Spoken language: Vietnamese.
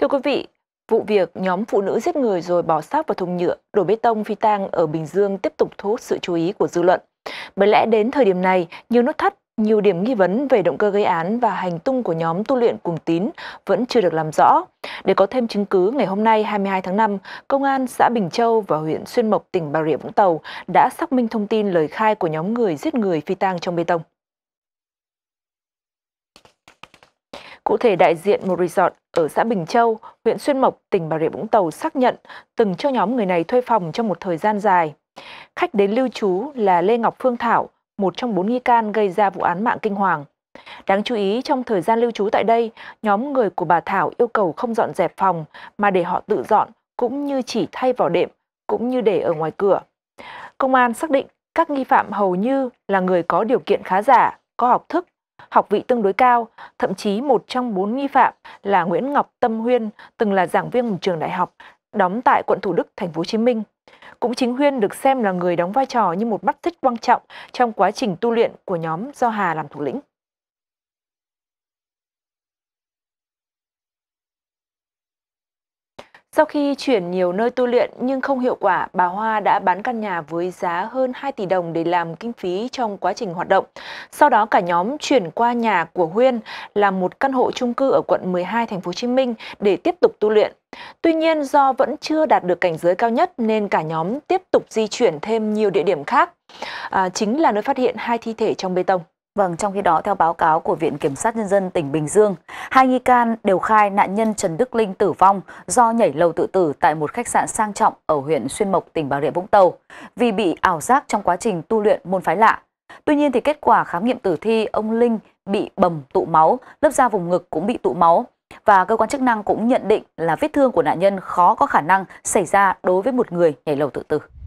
Thưa quý vị, vụ việc nhóm phụ nữ giết người rồi bỏ xác vào thùng nhựa, đổ bê tông phi tang ở Bình Dương tiếp tục thu hút sự chú ý của dư luận. Bởi lẽ đến thời điểm này, nhiều nút thắt, nhiều điểm nghi vấn về động cơ gây án và hành tung của nhóm tu luyện cùng tín vẫn chưa được làm rõ. Để có thêm chứng cứ, ngày hôm nay 22 tháng 5, Công an xã Bình Châu và huyện Xuyên Mộc, tỉnh Bà Rịa Vũng Tàu đã xác minh thông tin lời khai của nhóm người giết người phi tang trong bê tông. Cụ thể, đại diện một resort ở xã Bình Châu, huyện Xuyên Mộc, tỉnh Bà Rịa Vũng Tàu xác nhận từng cho nhóm người này thuê phòng trong một thời gian dài. Khách đến lưu trú là Lê Ngọc Phương Thảo, một trong bốn nghi can gây ra vụ án mạng kinh hoàng. Đáng chú ý, trong thời gian lưu trú tại đây, nhóm người của bà Thảo yêu cầu không dọn dẹp phòng mà để họ tự dọn, cũng như chỉ thay vỏ đệm, cũng như để ở ngoài cửa. Công an xác định các nghi phạm hầu như là người có điều kiện khá giả, có học thức, học vị tương đối cao, thậm chí một trong bốn nghi phạm là Nguyễn Ngọc Tâm Huyên, từng là giảng viên một trường đại học, đóng tại quận Thủ Đức, thành phố Hồ Chí Minh. Cũng chính Huyên được xem là người đóng vai trò như một mắt thích quan trọng trong quá trình tu luyện của nhóm do Hà làm thủ lĩnh. Sau khi chuyển nhiều nơi tu luyện nhưng không hiệu quả, bà Hoa đã bán căn nhà với giá hơn 2 tỷ đồng để làm kinh phí trong quá trình hoạt động. Sau đó cả nhóm chuyển qua nhà của Huyên là một căn hộ chung cư ở quận 12 thành phố Hồ Chí Minh để tiếp tục tu luyện. Tuy nhiên do vẫn chưa đạt được cảnh giới cao nhất nên cả nhóm tiếp tục di chuyển thêm nhiều địa điểm khác. À, chính là nơi phát hiện hai thi thể trong bê tông. Vâng, trong khi đó theo báo cáo của Viện Kiểm sát Nhân dân tỉnh Bình Dương, hai nghi can đều khai nạn nhân Trần Đức Linh tử vong do nhảy lầu tự tử tại một khách sạn sang trọng ở huyện Xuyên Mộc, tỉnh Bà Rịa Vũng Tàu vì bị ảo giác trong quá trình tu luyện môn phái lạ. Tuy nhiên thì kết quả khám nghiệm tử thi ông Linh bị bầm tụ máu, lớp da vùng ngực cũng bị tụ máu và cơ quan chức năng cũng nhận định là vết thương của nạn nhân khó có khả năng xảy ra đối với một người nhảy lầu tự tử.